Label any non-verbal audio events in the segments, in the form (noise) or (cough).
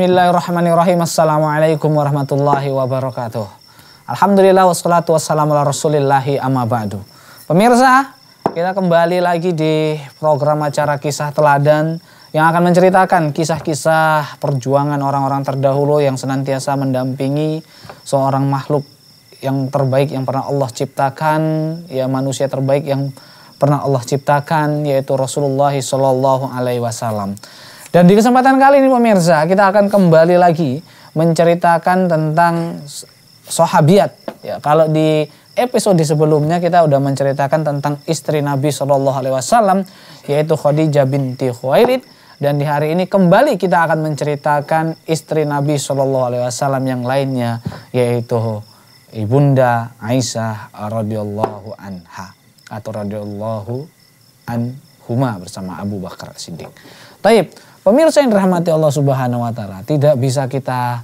Bismillahirrahmanirrahim. Assalamualaikum warahmatullahi wabarakatuh. Alhamdulillah wassalatu wassalamu ala rasulillahi amma ba'du. Pemirsa, kita kembali lagi di program acara kisah teladan yang akan menceritakan kisah-kisah perjuangan orang-orang terdahulu yang senantiasa mendampingi seorang makhluk yang terbaik yang pernah Allah ciptakan, ya manusia terbaik yang pernah Allah ciptakan yaitu Rasulullah Shallallahu alaihi wasallam. Dan di kesempatan kali ini pemirsa, kita akan kembali lagi menceritakan tentang sahabiat. Ya, kalau di episode sebelumnya kita sudah menceritakan tentang istri Nabi Shallallahu alaihi wasallam yaitu Khadijah binti Khuwailid dan di hari ini kembali kita akan menceritakan istri Nabi Shallallahu alaihi wasallam yang lainnya yaitu Ibunda Aisyah radhiyallahu anha atau radhiyallahu anhuma bersama Abu Bakar Siddiq. Taib, Pemirsa yang dirahmati Allah Subhanahu wa taala, tidak bisa kita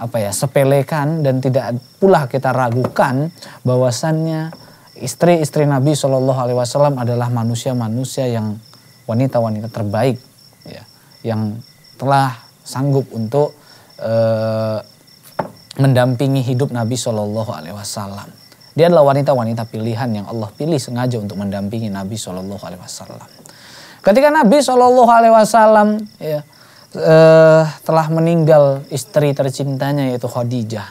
apa ya sepelekan dan tidak pula kita ragukan bahwasannya istri-istri Nabi Shallallahu Alaihi Wasallam adalah manusia-manusia yang wanita-wanita terbaik ya, yang telah sanggup untuk eh, mendampingi hidup Nabi Shallallahu Alaihi Wasallam. Dia adalah wanita-wanita pilihan yang Allah pilih sengaja untuk mendampingi Nabi Shallallahu Alaihi Wasallam. Ketika Nabi Shallallahu Alaihi Wasallam ya, eh, telah meninggal istri tercintanya yaitu Khadijah,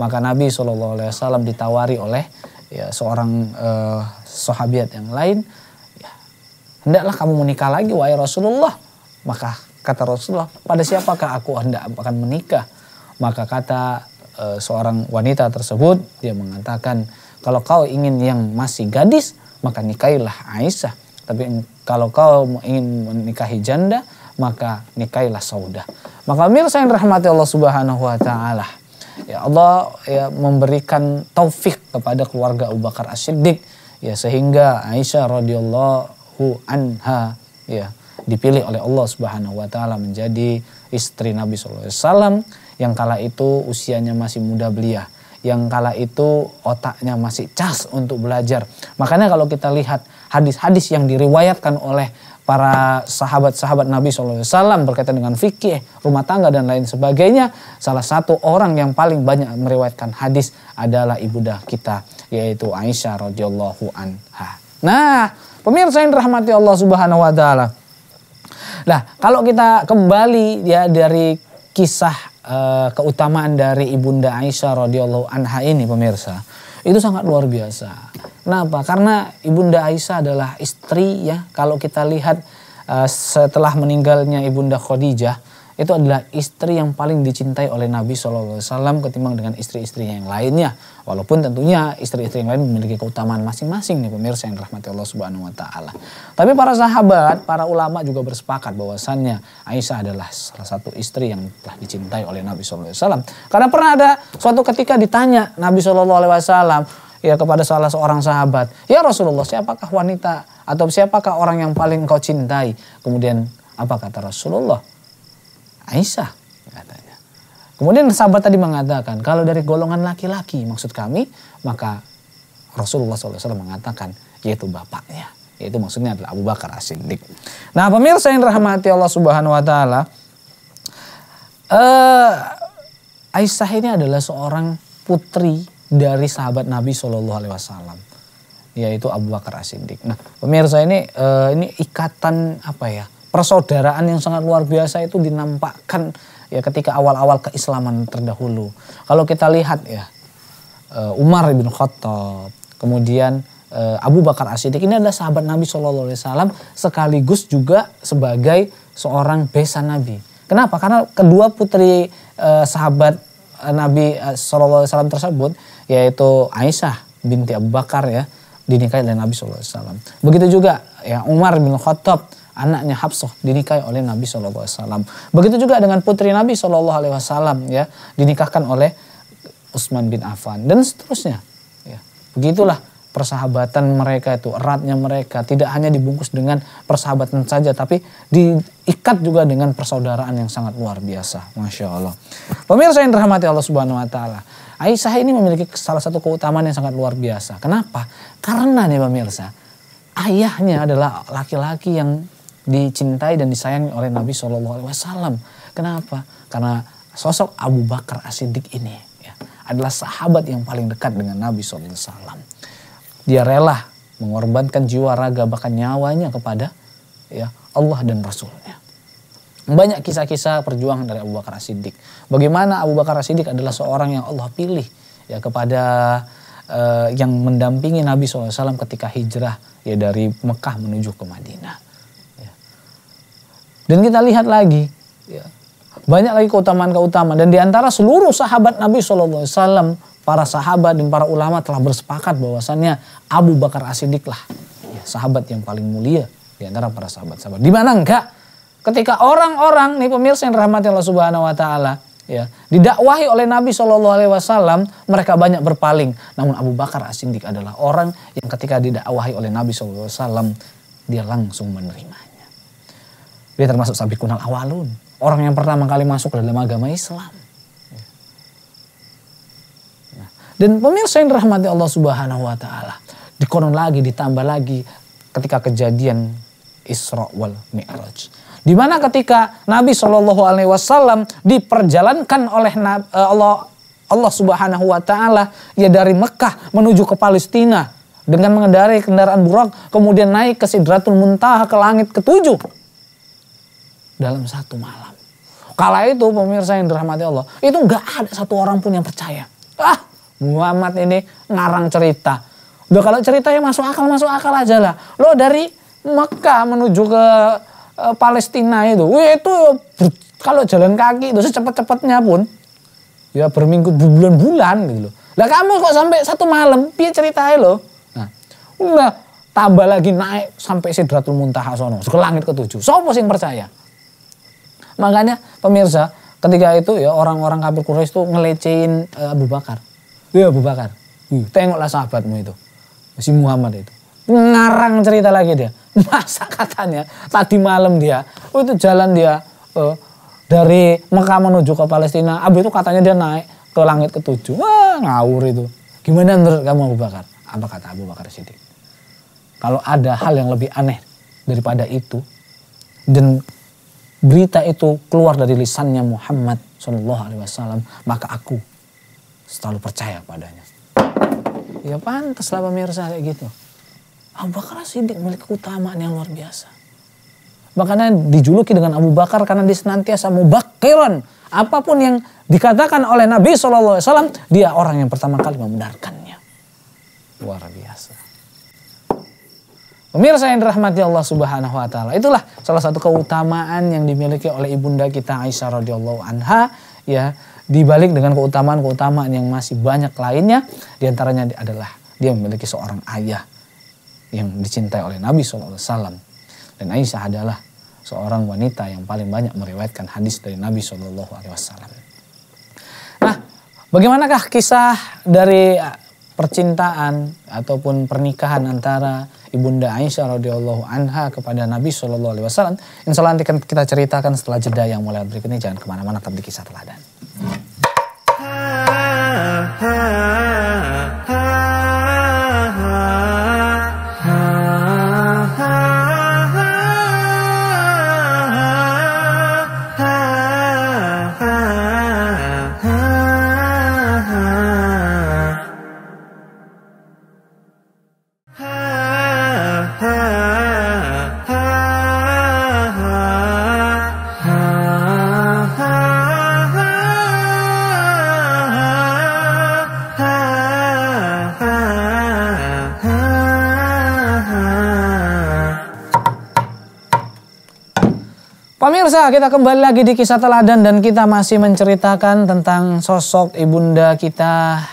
maka Nabi Shallallahu Alaihi Wasallam ditawari oleh ya, seorang eh, sahabat yang lain, ya, hendaklah kamu menikah lagi, wahai Rasulullah. Maka kata Rasulullah, pada siapakah aku hendak akan menikah? Maka kata eh, seorang wanita tersebut, dia mengatakan, kalau kau ingin yang masih gadis, maka nikahilah Aisyah. Tapi kalau kau ingin menikahi janda, maka nikailah saudah. Maka mirsa yang rahmati Allah Subhanahu wa taala. Ya Allah ya memberikan taufik kepada keluarga Abu Bakar As-Siddiq ya sehingga Aisyah radhiyallahu anha ya dipilih oleh Allah Subhanahu wa taala menjadi istri Nabi sallallahu alaihi wasallam yang kala itu usianya masih muda belia yang kala itu otaknya masih cas untuk belajar. Makanya kalau kita lihat hadis-hadis yang diriwayatkan oleh para sahabat-sahabat Nabi SAW berkaitan dengan fikih, rumah tangga dan lain sebagainya. Salah satu orang yang paling banyak meriwayatkan hadis adalah ibunda kita yaitu Aisyah radhiyallahu anha. Nah, pemirsa yang rahmati Allah Subhanahu wa taala. Nah, kalau kita kembali ya dari kisah uh, keutamaan dari ibunda Aisyah radhiyallahu anha ini pemirsa, itu sangat luar biasa. Kenapa? Karena Ibunda Aisyah adalah istri ya. Kalau kita lihat eh, setelah meninggalnya Ibunda Khadijah, itu adalah istri yang paling dicintai oleh Nabi SAW ketimbang dengan istri istri yang lainnya. Walaupun tentunya istri-istri yang lain memiliki keutamaan masing-masing nih pemirsa yang dirahmati Allah Subhanahu Wa Taala. Tapi para sahabat, para ulama juga bersepakat bahwasannya Aisyah adalah salah satu istri yang telah dicintai oleh Nabi SAW. Karena pernah ada suatu ketika ditanya Nabi SAW, ya kepada salah seorang sahabat, "Ya Rasulullah, siapakah wanita atau siapakah orang yang paling kau cintai?" Kemudian apa kata Rasulullah? Aisyah katanya. Kemudian sahabat tadi mengatakan, kalau dari golongan laki-laki maksud kami, maka Rasulullah SAW mengatakan, yaitu bapaknya. Yaitu maksudnya adalah Abu Bakar As-Siddiq. Nah pemirsa yang rahmati Allah Subhanahu Wa Ta'ala, uh, Aisyah ini adalah seorang putri dari sahabat Nabi Shallallahu Alaihi Wasallam yaitu Abu Bakar As-Siddiq. Nah, pemirsa ini uh, ini ikatan apa ya? persaudaraan yang sangat luar biasa itu dinampakkan ya ketika awal-awal keislaman terdahulu. Kalau kita lihat ya uh, Umar bin Khattab, kemudian eh, Abu Bakar As-Siddiq ini adalah sahabat Nabi Shallallahu alaihi wasallam sekaligus juga sebagai seorang besan Nabi. Kenapa? Karena kedua putri eh, sahabat Eh, Nabi eh, SAW tersebut yaitu Aisyah binti Abu Bakar ya dinikahi oleh Nabi SAW. Begitu juga ya Umar bin Khattab anaknya Habsah dinikahi oleh Nabi SAW. Begitu juga dengan putri Nabi SAW ya dinikahkan oleh Utsman bin Affan dan seterusnya. Ya. Begitulah persahabatan mereka itu eratnya mereka tidak hanya dibungkus dengan persahabatan saja tapi diikat juga dengan persaudaraan yang sangat luar biasa masya Allah pemirsa yang dirahmati Allah subhanahu wa taala Aisyah ini memiliki salah satu keutamaan yang sangat luar biasa kenapa karena nih pemirsa ayahnya adalah laki-laki yang dicintai dan disayangi oleh Nabi Shallallahu Alaihi Wasallam kenapa karena sosok Abu Bakar As-Siddiq ini ya, adalah sahabat yang paling dekat dengan Nabi Shallallahu Alaihi Wasallam dia rela mengorbankan jiwa raga bahkan nyawanya kepada ya Allah dan Rasulnya. Banyak kisah-kisah perjuangan dari Abu Bakar As-Siddiq. Bagaimana Abu Bakar As-Siddiq adalah seorang yang Allah pilih ya kepada uh, yang mendampingi Nabi SAW ketika hijrah ya dari Mekah menuju ke Madinah. Ya. Dan kita lihat lagi ya, banyak lagi keutamaan-keutamaan dan diantara seluruh sahabat Nabi SAW para sahabat dan para ulama telah bersepakat bahwasannya Abu Bakar as lah ya, sahabat yang paling mulia di antara para sahabat-sahabat. Di mana enggak? Ketika orang-orang nih pemirsa yang rahmati Allah Subhanahu wa taala ya, didakwahi oleh Nabi Shallallahu alaihi wasallam, mereka banyak berpaling. Namun Abu Bakar as adalah orang yang ketika didakwahi oleh Nabi Shallallahu alaihi wasallam, dia langsung menerimanya. Dia termasuk sabi kunal awalun, orang yang pertama kali masuk dalam agama Islam Dan pemirsa yang dirahmati Allah Subhanahu wa taala. Dikonon lagi ditambah lagi ketika kejadian Isra wal Mi'raj. Di mana ketika Nabi Shallallahu alaihi wasallam diperjalankan oleh eh, Allah Allah Subhanahu wa taala ya dari Mekah menuju ke Palestina dengan mengendarai kendaraan burak kemudian naik ke Sidratul Muntaha ke langit ketujuh dalam satu malam. Kala itu pemirsa yang dirahmati Allah, itu nggak ada satu orang pun yang percaya. Ah, Muhammad ini ngarang cerita. Udah kalau cerita ya masuk akal, masuk akal aja lah. Lo dari Mekah menuju ke e, Palestina itu, wih itu kalau jalan kaki itu secepat-cepatnya pun ya berminggu bulan-bulan gitu loh. Lah kamu kok sampai satu malam, piye ceritanya lo? Nah, udah tambah lagi naik sampai Sidratul Muntaha sono, ke langit ketujuh. Sopo sing percaya? Makanya pemirsa, ketika itu ya orang-orang kafir Quraisy itu ngelecehin eh, Abu Bakar. Ya Abu Bakar, uh, tengoklah sahabatmu itu. Si Muhammad itu. ngarang cerita lagi dia. (laughs) Masa katanya tadi malam dia, oh itu jalan dia uh, dari Mekah menuju ke Palestina. Abu itu katanya dia naik ke langit ketujuh. Wah ngawur itu. Gimana menurut kamu Abu Bakar? Apa kata Abu Bakar Siddiq? Kalau ada hal yang lebih aneh daripada itu, dan berita itu keluar dari lisannya Muhammad Shallallahu Alaihi Wasallam maka aku selalu percaya padanya. Ya lah pemirsa kayak gitu. Abu Bakar Siddiq milik keutamaan yang luar biasa. Makanya dijuluki dengan Abu Bakar karena dia senantiasa mubakiran. Apapun yang dikatakan oleh Nabi SAW, dia orang yang pertama kali membenarkannya. Luar biasa. Pemirsa yang dirahmati Allah Subhanahu wa taala. Itulah salah satu keutamaan yang dimiliki oleh ibunda kita Aisyah radhiyallahu anha ya dibalik dengan keutamaan-keutamaan yang masih banyak lainnya diantaranya adalah dia memiliki seorang ayah yang dicintai oleh Nabi SAW dan Aisyah adalah seorang wanita yang paling banyak meriwayatkan hadis dari Nabi SAW. Nah, bagaimanakah kisah dari percintaan ataupun pernikahan antara Ibunda Aisyah radhiyallahu anha kepada Nabi Shallallahu alaihi wasallam. Insya Allah nanti kita ceritakan setelah jeda yang mulai berikut ini jangan kemana-mana tetap di kisah teladan. Ha, ha. kita kembali lagi di kisah teladan dan kita masih menceritakan tentang sosok ibunda kita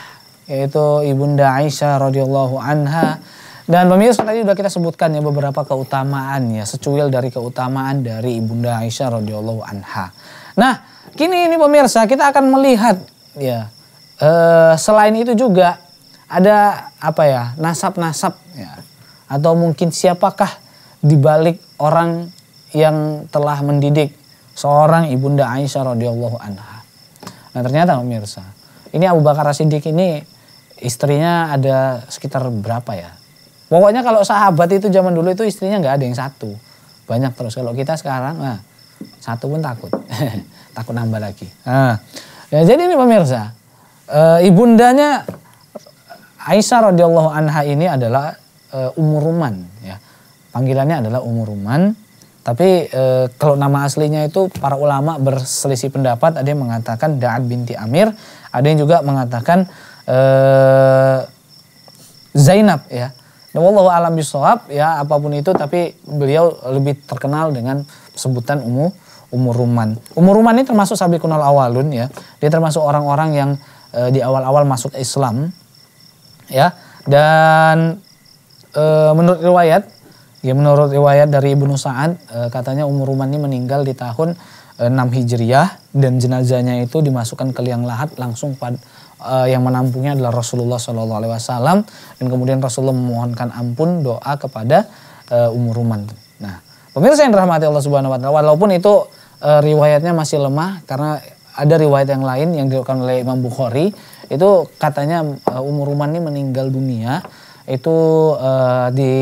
yaitu ibunda Aisyah radhiyallahu anha. Dan pemirsa tadi sudah kita sebutkan ya beberapa keutamaan ya, secuil dari keutamaan dari ibunda Aisyah radhiyallahu anha. Nah, kini ini pemirsa kita akan melihat ya eh, selain itu juga ada apa ya nasab-nasab ya atau mungkin siapakah dibalik orang yang telah mendidik seorang ibunda Aisyah radhiyallahu anha. Nah ternyata pemirsa, ini Abu Bakar siddiq ini istrinya ada sekitar berapa ya? Pokoknya kalau sahabat itu zaman dulu itu istrinya nggak ada yang satu. Banyak terus. Kalau kita sekarang, nah, satu pun takut. (laughs) takut nambah lagi. Nah, ya jadi ini pemirsa, e, ibundanya Aisyah radhiyallahu anha ini adalah e, Umur ya. Panggilannya adalah Umuruman. Tapi e, kalau nama aslinya itu para ulama berselisih pendapat. Ada yang mengatakan Da'ad binti Amir. Ada yang juga mengatakan e, Zainab ya. Nah, wallahu alam bisawab ya apapun itu tapi beliau lebih terkenal dengan sebutan Ummu umur Ruman. umur Ruman ini termasuk kunal awalun ya. Dia termasuk orang-orang yang e, di awal-awal masuk Islam ya dan e, menurut riwayat Ya menurut riwayat dari Ibnu Sa'ad eh, katanya Umur ini meninggal di tahun e, eh, 6 Hijriah dan jenazahnya itu dimasukkan ke liang lahat langsung pad, e, yang menampungnya adalah Rasulullah Shallallahu alaihi wasallam dan kemudian Rasulullah memohonkan ampun doa kepada e, Umur Ruman. Nah, pemirsa yang dirahmati Allah Subhanahu wa taala walaupun itu e, riwayatnya masih lemah karena ada riwayat yang lain yang dilakukan oleh Imam Bukhari itu katanya e, Umur ini meninggal dunia itu e, di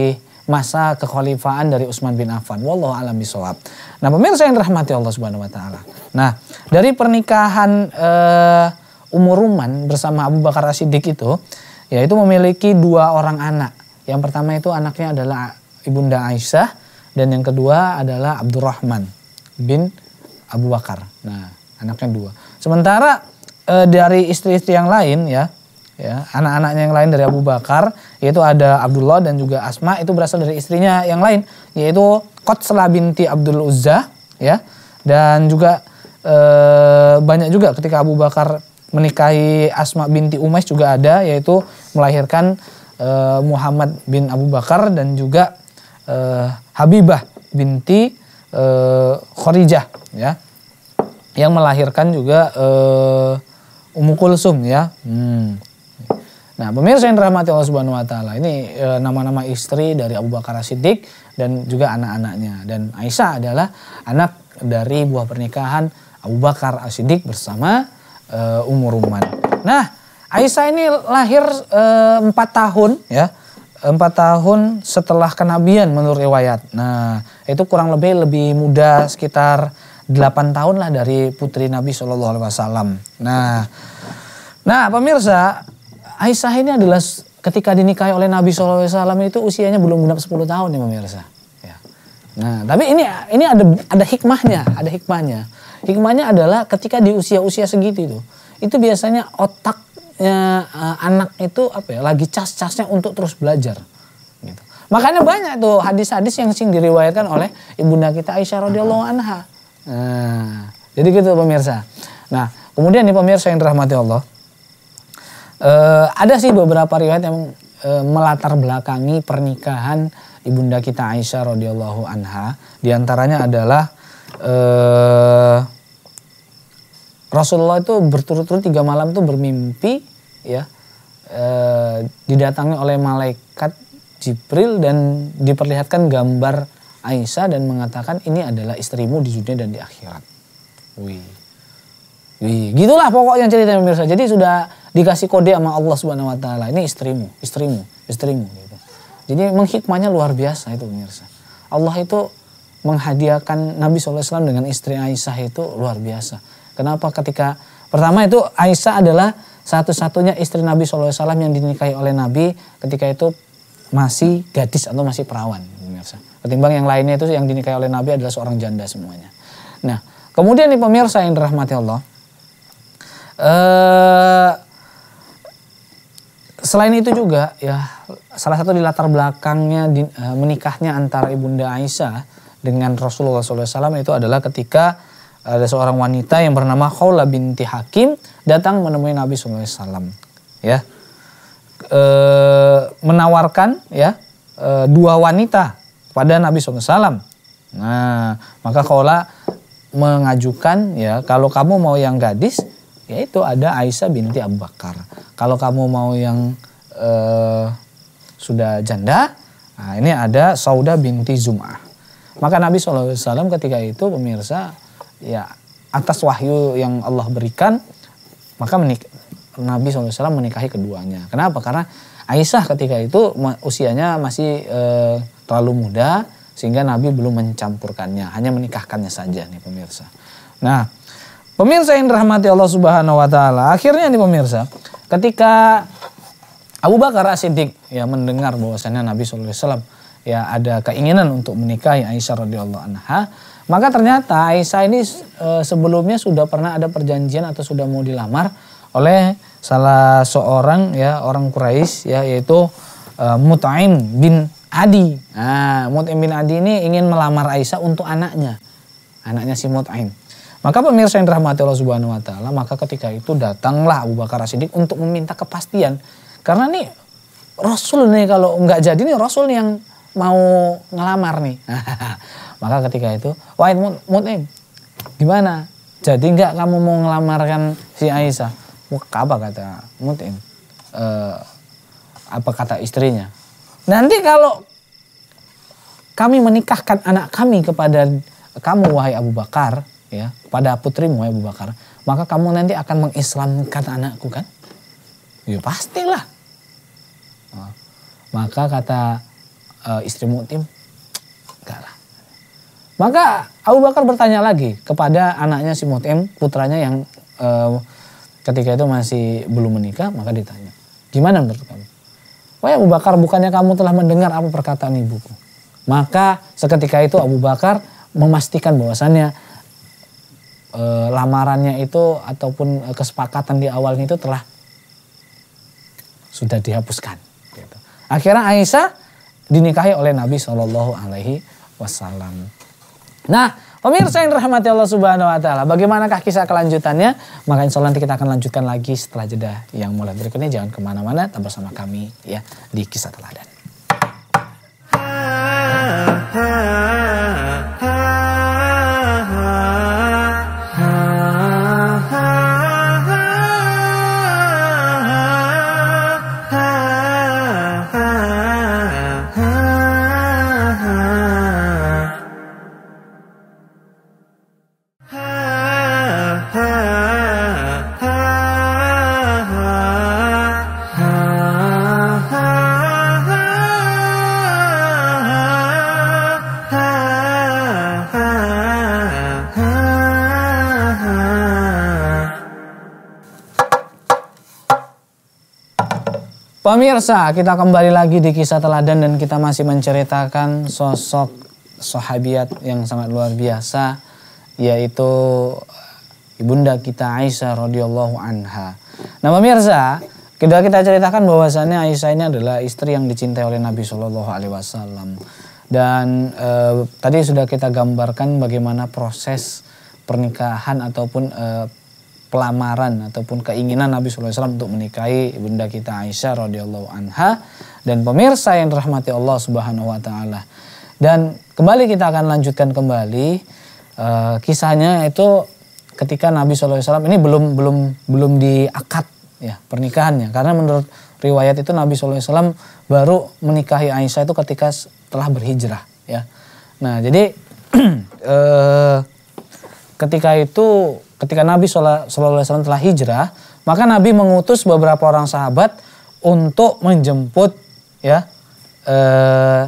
masa kekhalifaan dari Utsman bin Affan. Wallahu alam bisawab. Nah, pemirsa yang dirahmati Allah Subhanahu wa taala. Nah, dari pernikahan uh, eh, Umur Ruman bersama Abu Bakar As-Siddiq itu yaitu memiliki dua orang anak. Yang pertama itu anaknya adalah Ibunda Aisyah dan yang kedua adalah Abdurrahman bin Abu Bakar. Nah, anaknya dua. Sementara e, dari istri-istri yang lain ya, ya anak-anaknya yang lain dari Abu Bakar yaitu ada Abdullah dan juga Asma itu berasal dari istrinya yang lain yaitu Qatsalah binti Abdul Uzza ya dan juga e, banyak juga ketika Abu Bakar menikahi Asma binti Umais juga ada yaitu melahirkan e, Muhammad bin Abu Bakar dan juga e, Habibah binti e, Khorijah ya yang melahirkan juga e, Umu Kulsum ya hmm Nah, pemirsa yang dirahmati Allah Subhanahu wa taala, ini eh, nama-nama e, istri dari Abu Bakar Siddiq dan juga anak-anaknya. Dan Aisyah adalah anak dari buah pernikahan Abu Bakar Siddiq bersama e, Ummu Ruman. Nah, Aisyah ini lahir eh, empat tahun ya. Empat tahun setelah kenabian menurut riwayat. Nah, itu kurang lebih lebih muda sekitar 8 tahun lah dari putri Nabi Shallallahu alaihi wasallam. Nah, nah pemirsa Aisyah ini adalah ketika dinikahi oleh Nabi SAW itu usianya belum genap 10 tahun ya pemirsa. Ya. Nah, tapi ini ini ada ada hikmahnya, ada hikmahnya. Hikmahnya adalah ketika di usia-usia segitu itu, itu biasanya otaknya uh, anak itu apa ya, lagi cas-casnya untuk terus belajar. Gitu. Makanya banyak tuh hadis-hadis yang sing diriwayatkan oleh ibunda kita Aisyah radhiyallahu anha. Nah, jadi gitu pemirsa. Nah, kemudian nih pemirsa yang dirahmati Allah. Eh, ada sih beberapa riwayat yang e, melatar belakangi pernikahan ibunda kita Aisyah radhiyallahu anha. Di antaranya adalah e, Rasulullah itu berturut-turut tiga malam tuh bermimpi ya didatangi oleh malaikat Jibril dan diperlihatkan gambar Aisyah dan mengatakan ini adalah istrimu di dunia dan di akhirat. Wih. Wih, gitulah pokoknya cerita pemirsa. Jadi sudah dikasih kode sama Allah Subhanahu wa taala. Ini istrimu, istrimu, istrimu gitu. Jadi menghikmahnya luar biasa itu pemirsa. Allah itu menghadiahkan Nabi SAW dengan istri Aisyah itu luar biasa. Kenapa ketika pertama itu Aisyah adalah satu-satunya istri Nabi SAW yang dinikahi oleh Nabi ketika itu masih gadis atau masih perawan pemirsa. Ketimbang yang lainnya itu yang dinikahi oleh Nabi adalah seorang janda semuanya. Nah kemudian nih pemirsa yang dirahmati Allah. Eh, selain itu juga ya salah satu di latar belakangnya di, uh, menikahnya antara ibunda Aisyah dengan Rasulullah SAW itu adalah ketika ada seorang wanita yang bernama Khawla binti Hakim datang menemui Nabi SAW ya e, menawarkan ya e, dua wanita pada Nabi SAW nah maka Khawla mengajukan ya kalau kamu mau yang gadis yaitu ada Aisyah binti Abu Bakar kalau kamu mau yang uh, sudah janda, nah ini ada Sauda binti Zum'ah. Maka Nabi SAW ketika itu pemirsa ya atas wahyu yang Allah berikan maka menik Nabi SAW menikahi keduanya. Kenapa? Karena Aisyah ketika itu usianya masih e, terlalu muda sehingga Nabi belum mencampurkannya, hanya menikahkannya saja nih pemirsa. Nah, pemirsa yang dirahmati Allah Subhanahu wa taala, akhirnya nih pemirsa, Ketika Abu Bakar siddiq ya mendengar bahwasannya Nabi saw ya ada keinginan untuk menikahi Aisyah radhiyallahu anha, maka ternyata Aisyah ini e, sebelumnya sudah pernah ada perjanjian atau sudah mau dilamar oleh salah seorang ya orang Quraisy ya yaitu e, Mutaim bin Adi. Nah, Mutaim bin Adi ini ingin melamar Aisyah untuk anaknya. Anaknya si Mutaim maka pemirsa yang dirahmati Allah Subhanahu wa taala, maka ketika itu datanglah Abu Bakar As-Siddiq untuk meminta kepastian. Karena nih Rasul nih kalau nggak jadi nih Rasul yang mau ngelamar nih. (laughs) maka ketika itu, Wahid Mut'im, gimana? Jadi nggak kamu mau ngelamarkan si Aisyah? Apa kata Mut'im? E, eh, apa kata istrinya? Nanti kalau kami menikahkan anak kami kepada kamu wahai Abu Bakar, ya kepada putrimu ya, Abu Bakar, maka kamu nanti akan mengislamkan anakku kan? Ya pastilah. Oh. maka kata e, istri Mutim, enggak lah. Maka Abu Bakar bertanya lagi kepada anaknya si Mutim, putranya yang e, ketika itu masih belum menikah, maka ditanya, gimana menurut kamu? Wah Abu Bakar, bukannya kamu telah mendengar apa perkataan ibuku? Maka seketika itu Abu Bakar memastikan bahwasannya e, lamarannya itu ataupun e, kesepakatan di awalnya itu telah sudah dihapuskan. Gitu. Akhirnya Aisyah dinikahi oleh Nabi Shallallahu Alaihi Wasallam. Nah, pemirsa yang rahmati Allah Subhanahu Wa Taala, bagaimanakah kisah kelanjutannya? Maka insya Allah nanti kita akan lanjutkan lagi setelah jeda yang mulai berikutnya. Jangan kemana-mana, tetap bersama kami ya di kisah teladan. ha, ha, ha. Pemirsa, kita kembali lagi di kisah teladan dan kita masih menceritakan sosok sahabiat yang sangat luar biasa yaitu ibunda kita Aisyah radhiyallahu anha. Nah, pemirsa, kita kita ceritakan bahwasannya Aisyah ini adalah istri yang dicintai oleh Nabi Shallallahu alaihi wasallam. Dan e, tadi sudah kita gambarkan bagaimana proses pernikahan ataupun e, pelamaran ataupun keinginan Nabi SAW untuk menikahi bunda kita Aisyah radhiyallahu anha dan pemirsa yang dirahmati Allah Subhanahu wa taala. Dan kembali kita akan lanjutkan kembali e, kisahnya itu ketika Nabi SAW ini belum belum belum diakad ya pernikahannya karena menurut riwayat itu Nabi SAW baru menikahi Aisyah itu ketika telah berhijrah ya. Nah, jadi e, (clears throat) ketika itu ketika Nabi SAW telah hijrah, maka Nabi mengutus beberapa orang sahabat untuk menjemput ya eh,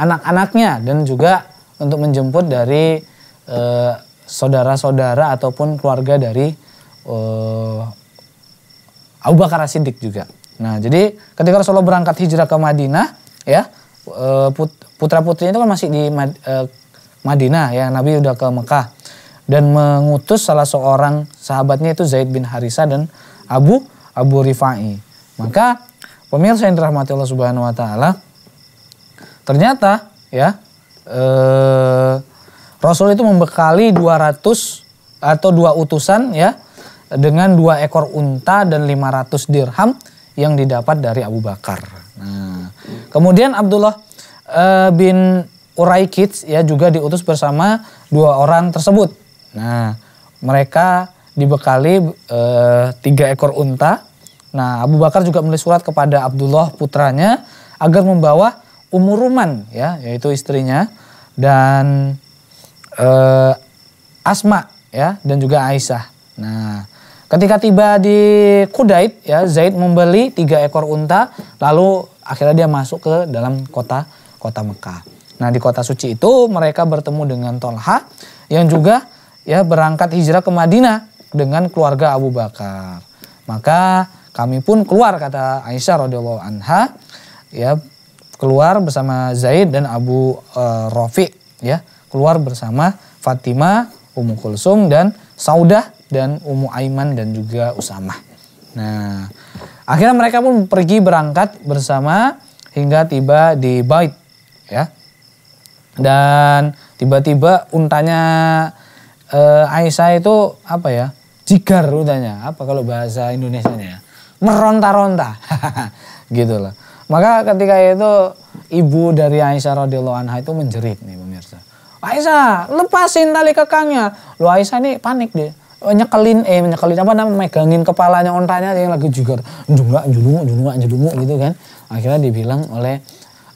anak-anaknya dan juga untuk menjemput dari eh, saudara-saudara ataupun keluarga dari eh, Abu Bakar Siddiq juga. Nah, jadi ketika Rasulullah berangkat hijrah ke Madinah, ya eh, putra putrinya itu kan masih di eh, Madinah ya Nabi sudah ke Mekah dan mengutus salah seorang sahabatnya itu Zaid bin Harisa dan Abu Abu Rifai. Maka pemirsa yang dirahmati Allah Subhanahu wa taala ternyata ya eh, Rasul itu membekali 200 atau dua utusan ya dengan dua ekor unta dan 500 dirham yang didapat dari Abu Bakar. Nah, kemudian Abdullah eh, bin Uraikid ya juga diutus bersama dua orang tersebut Nah, mereka dibekali e, tiga ekor unta. Nah, Abu Bakar juga menulis surat kepada Abdullah putranya agar membawa Umuruman ya, yaitu istrinya dan e, Asma ya dan juga Aisyah. Nah, ketika tiba di Kudait ya Zaid membeli tiga ekor unta lalu akhirnya dia masuk ke dalam kota kota Mekah. Nah, di kota suci itu mereka bertemu dengan Tolha yang juga ya berangkat hijrah ke Madinah dengan keluarga Abu Bakar. Maka kami pun keluar kata Aisyah radhiyallahu anha ya keluar bersama Zaid dan Abu Rafiq. Eh, Rafiq ya keluar bersama Fatimah, Ummu Kulsum dan Saudah dan Ummu Aiman dan juga Usamah. Nah, akhirnya mereka pun pergi berangkat bersama hingga tiba di Bait ya. Dan tiba-tiba untanya uh, Aisyah itu apa ya? Jigar rutanya. Apa kalau bahasa indonesia ya? Meronta-ronta. (laughs) gitu loh. Maka ketika itu ibu dari Aisyah radhiyallahu anha itu menjerit nih pemirsa. Aisyah, lepasin tali kekangnya. Lu Aisyah nih panik deh oh, nyekelin eh nyekelin apa namanya megangin kepalanya ontanya yang lagi juga jungga julungu julungu julungu gitu kan akhirnya dibilang oleh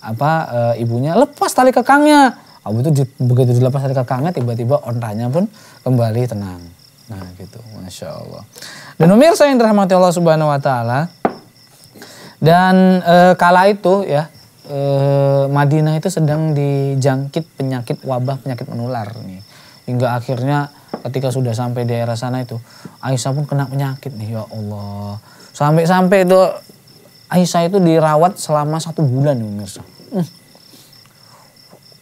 apa e, ibunya lepas tali kekangnya Abu itu di, begitu dilepas dari kekangan tiba-tiba ontanya pun kembali tenang. Nah gitu, masya Allah. Dan pemirsa yang dirahmati Allah Subhanahu Wa Taala. Dan e, kala itu ya e, Madinah itu sedang dijangkit penyakit wabah penyakit menular nih. Hingga akhirnya ketika sudah sampai daerah sana itu Aisyah pun kena penyakit nih ya Allah. Sampai-sampai itu Aisyah itu dirawat selama satu bulan nih pemirsa. Hmm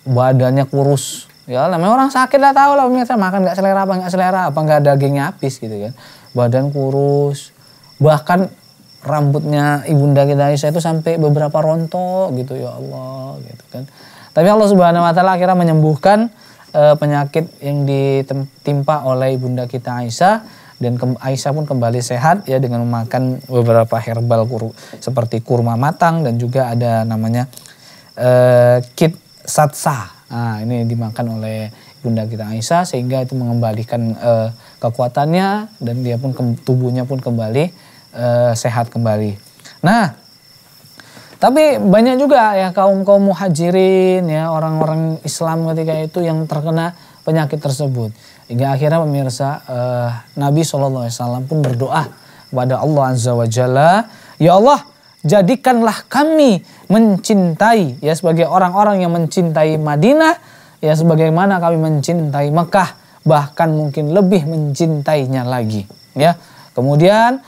badannya kurus ya namanya orang sakit lah tahu lah pemirsa makan nggak selera apa nggak selera apa nggak dagingnya habis gitu kan badan kurus bahkan rambutnya ibunda kita Aisyah itu sampai beberapa rontok gitu ya Allah gitu kan tapi Allah Subhanahu Wa Taala akhirnya menyembuhkan uh, penyakit yang ditimpa oleh ibunda kita Aisyah dan Aisyah pun kembali sehat ya dengan memakan beberapa herbal kuru, seperti kurma matang dan juga ada namanya uh, kit satsa. Nah, ini dimakan oleh bunda kita Aisyah sehingga itu mengembalikan uh, kekuatannya dan dia pun tubuhnya pun kembali uh, sehat kembali. Nah, tapi banyak juga ya kaum-kaum muhajirin ya orang-orang Islam ketika itu yang terkena penyakit tersebut. Hingga akhirnya pemirsa uh, Nabi SAW pun berdoa kepada Allah Azza wa "Ya Allah, jadikanlah kami mencintai ya sebagai orang-orang yang mencintai Madinah ya sebagaimana kami mencintai Mekah bahkan mungkin lebih mencintainya lagi ya kemudian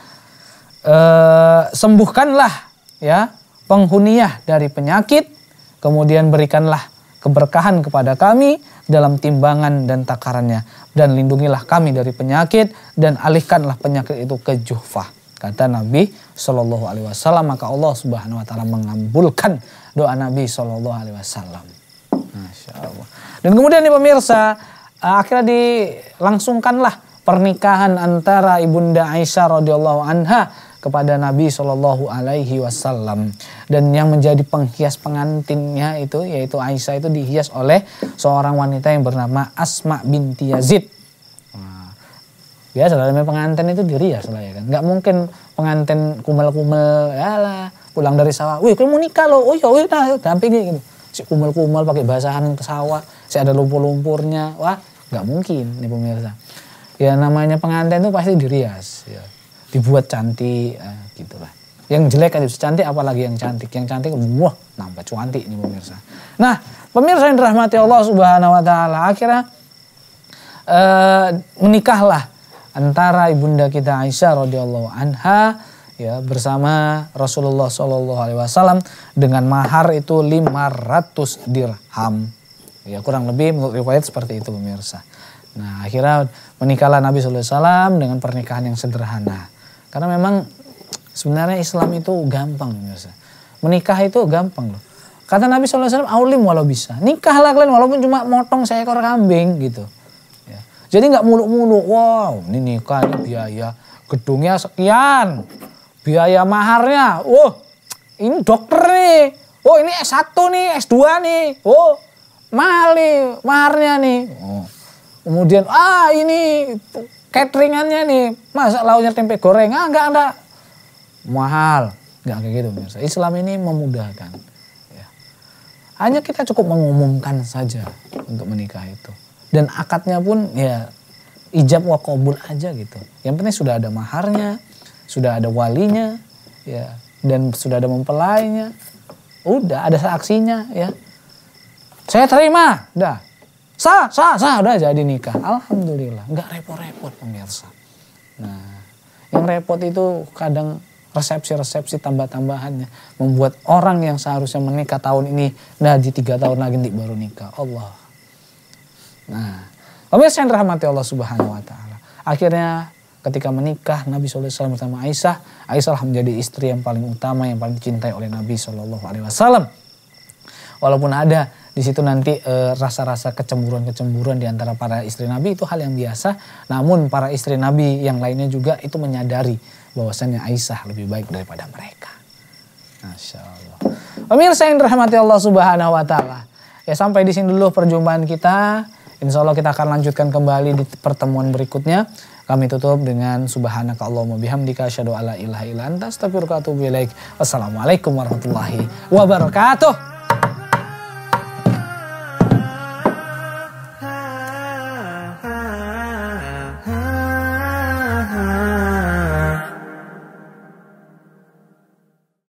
eh, sembuhkanlah ya penghuniyah dari penyakit kemudian berikanlah keberkahan kepada kami dalam timbangan dan takarannya dan lindungilah kami dari penyakit dan alihkanlah penyakit itu ke Juhfah Kata Nabi Shallallahu Alaihi Wasallam maka Allah Subhanahu Wa Taala mengabulkan doa Nabi Shallallahu Alaihi Wasallam. Masya Allah. Dan kemudian nih pemirsa eh, akhirnya dilangsungkanlah pernikahan antara ibunda Aisyah radhiyallahu anha kepada Nabi Shallallahu Alaihi Wasallam dan yang menjadi penghias pengantinnya itu yaitu Aisyah itu dihias oleh seorang wanita yang bernama Asma binti Yazid biasa lah namanya pengantin itu diri ya sebenarnya kan nggak mungkin pengantin kumel-kumel ya lah pulang dari sawah wih kamu nikah loh oh iya wih nah dampingi gitu si kumel-kumel pakai basahan ke sawah si ada lumpur-lumpurnya wah nggak mungkin nih pemirsa ya namanya pengantin itu pasti dirias ya, ya dibuat cantik eh, gitu lah yang jelek kan cantik apalagi yang cantik yang cantik wah nambah cuantik nih pemirsa nah pemirsa yang dirahmati Allah subhanahu wa taala akhirnya eh, menikahlah antara ibunda kita Aisyah radhiyallahu anha ya bersama Rasulullah Shallallahu alaihi wasallam dengan mahar itu 500 dirham. Ya kurang lebih menurut riwayat seperti itu pemirsa. Nah, akhirnya menikahlah Nabi sallallahu alaihi wasallam dengan pernikahan yang sederhana. Karena memang sebenarnya Islam itu gampang pemirsa. Menikah itu gampang loh. Kata Nabi SAW, aulim walau bisa. Nikahlah kalian walaupun cuma motong seekor kambing gitu. Jadi nggak muluk-muluk. Wow, ini nikah ini biaya gedungnya sekian, biaya maharnya. Oh, ini dokter nih. Oh, ini S1 nih, S2 nih. Oh, mahal nih maharnya nih. Oh. Kemudian ah ini cateringannya nih, masa lauknya tempe goreng? Ah, enggak ada. Mahal. nggak kayak gitu pemirsa. Islam ini memudahkan. Ya. Hanya kita cukup mengumumkan saja untuk menikah itu dan akadnya pun ya ijab wa kabul aja gitu. Yang penting sudah ada maharnya, sudah ada walinya, ya dan sudah ada mempelainya. Udah ada saksinya ya. Saya terima, udah. Sah, sah, sah, udah jadi nikah. Alhamdulillah, nggak repot-repot pemirsa. Nah, yang repot itu kadang resepsi-resepsi tambah-tambahannya membuat orang yang seharusnya menikah tahun ini nah di tiga tahun lagi nanti baru nikah Allah Nah, pemirsa yang dirahmati Allah Subhanahu wa taala. Akhirnya ketika menikah Nabi SAW bersama Aisyah, Aisyah menjadi istri yang paling utama yang paling dicintai oleh Nabi Shallallahu Alaihi Wasallam. Walaupun ada di situ nanti eh, rasa-rasa kecemburuan-kecemburuan di antara para istri Nabi itu hal yang biasa, namun para istri Nabi yang lainnya juga itu menyadari bahwasannya Aisyah lebih baik daripada mereka. Masya Allah. Pemirsa yang dirahmati Allah Subhanahu Wa Taala, ya sampai di sini dulu perjumpaan kita. Insya Allah kita akan lanjutkan kembali di pertemuan berikutnya. Kami tutup dengan subhanaka Allahumma bihamdika asyhadu alla ilaha illa anta astaghfiruka wa atubu ilaik. Assalamualaikum warahmatullahi wabarakatuh.